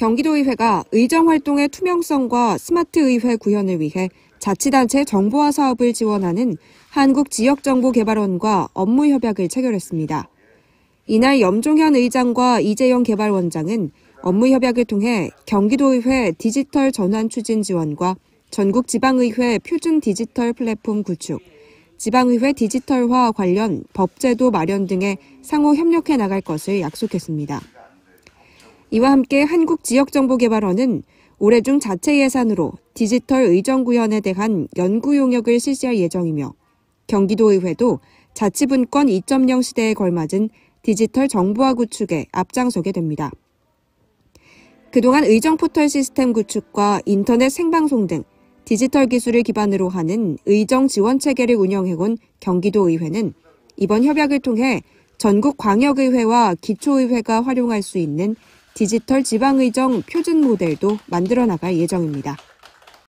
경기도의회가 의정활동의 투명성과 스마트의회 구현을 위해 자치단체 정보화 사업을 지원하는 한국지역정보개발원과 업무협약을 체결했습니다. 이날 염종현 의장과 이재영 개발원장은 업무협약을 통해 경기도의회 디지털 전환 추진 지원과 전국지방의회 표준 디지털 플랫폼 구축, 지방의회 디지털화 관련 법제도 마련 등에 상호 협력해 나갈 것을 약속했습니다. 이와 함께 한국지역정보개발원은 올해 중 자체 예산으로 디지털 의정 구현에 대한 연구 용역을 실시할 예정이며 경기도의회도 자치분권 2.0 시대에 걸맞은 디지털 정보화 구축에 앞장서게 됩니다. 그동안 의정 포털 시스템 구축과 인터넷 생방송 등 디지털 기술을 기반으로 하는 의정 지원 체계를 운영해온 경기도의회는 이번 협약을 통해 전국 광역의회와 기초의회가 활용할 수 있는 디지털 지방의정 표준 모델도 만들어 나갈 예정입니다.